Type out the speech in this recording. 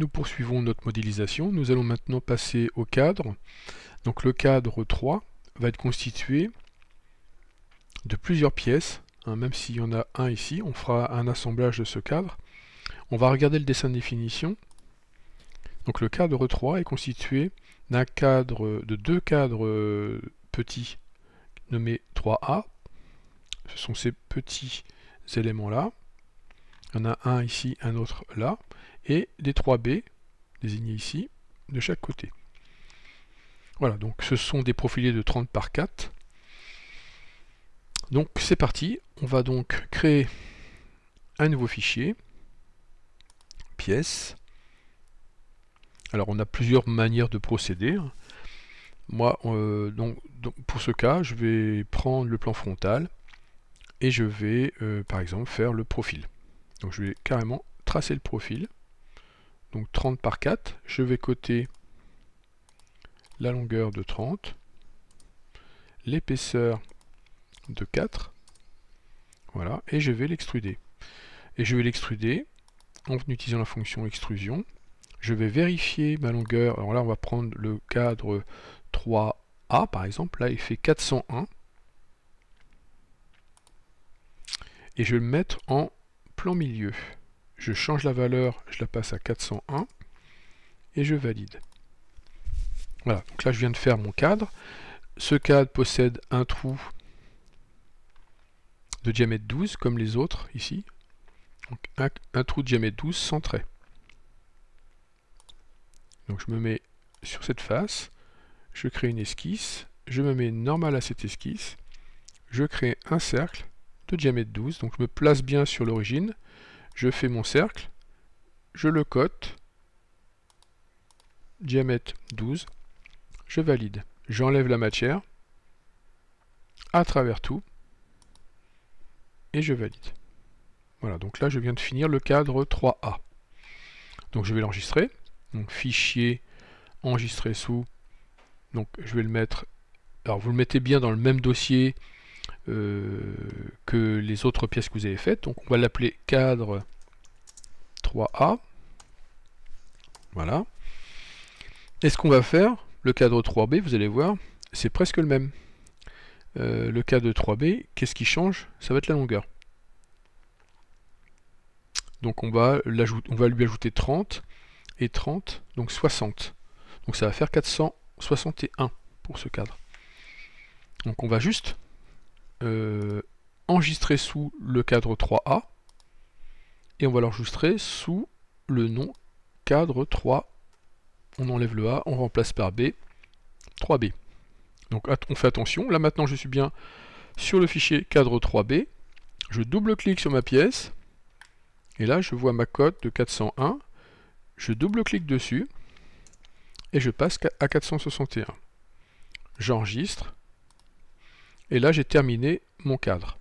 Nous poursuivons notre modélisation. Nous allons maintenant passer au cadre. Donc le cadre 3 va être constitué de plusieurs pièces. Hein, même s'il y en a un ici, on fera un assemblage de ce cadre. On va regarder le dessin de définition. Donc le cadre 3 est constitué d'un cadre, de deux cadres petits nommés 3A. Ce sont ces petits éléments-là. Il y en a un ici, un autre là, et des 3B, désignés ici, de chaque côté. Voilà, donc ce sont des profilés de 30 par 4. Donc c'est parti, on va donc créer un nouveau fichier, pièce. Alors on a plusieurs manières de procéder. Moi, euh, donc, pour ce cas, je vais prendre le plan frontal et je vais, euh, par exemple, faire le profil. Donc je vais carrément tracer le profil. Donc 30 par 4, je vais coter la longueur de 30, l'épaisseur de 4, voilà, et je vais l'extruder. Et je vais l'extruder en utilisant la fonction extrusion. Je vais vérifier ma longueur, alors là on va prendre le cadre 3A par exemple, là il fait 401, et je vais le mettre en plan milieu. Je change la valeur, je la passe à 401 et je valide. Voilà, donc là je viens de faire mon cadre. Ce cadre possède un trou de diamètre 12 comme les autres ici. Donc un, trou de diamètre 12 centré Donc je me mets sur cette face, je crée une esquisse, je me mets normal à cette esquisse, je crée un cercle de diamètre 12. Donc je me place bien sur l'origine, je fais mon cercle, je le cote, diamètre 12, je valide. J'enlève la matière à travers tout et je valide. Voilà, donc là je viens de finir le cadre 3A. Donc je vais l'enregistrer. Donc fichier, enregistrer sous. Donc je vais le mettre. Alors vous le mettez bien dans le même dossier euh, que les autres pièces que vous avez faites. Donc on va l'appeler cadre 3A. Voilà. Et ce qu'on va faire, le cadre 3B, vous allez voir, c'est presque le même. Euh, le cadre 3B, qu'est-ce qui change Ça va être la longueur. Donc on va, on va lui ajouter 30 et 30, donc 60. Donc ça va faire 461 pour ce cadre. Donc on va juste euh, enregistrer sous le cadre 3A et on va l'enregistrer sous le nom cadre 3. On enlève le A, on remplace par B, 3B. Donc on fait attention, là maintenant je suis bien sur le fichier cadre 3B, je double-clique sur ma pièce, et là je vois ma cote de 401, je double-clique dessus, et je passe à 461. J'enregistre, et là, j'ai terminé mon cadre.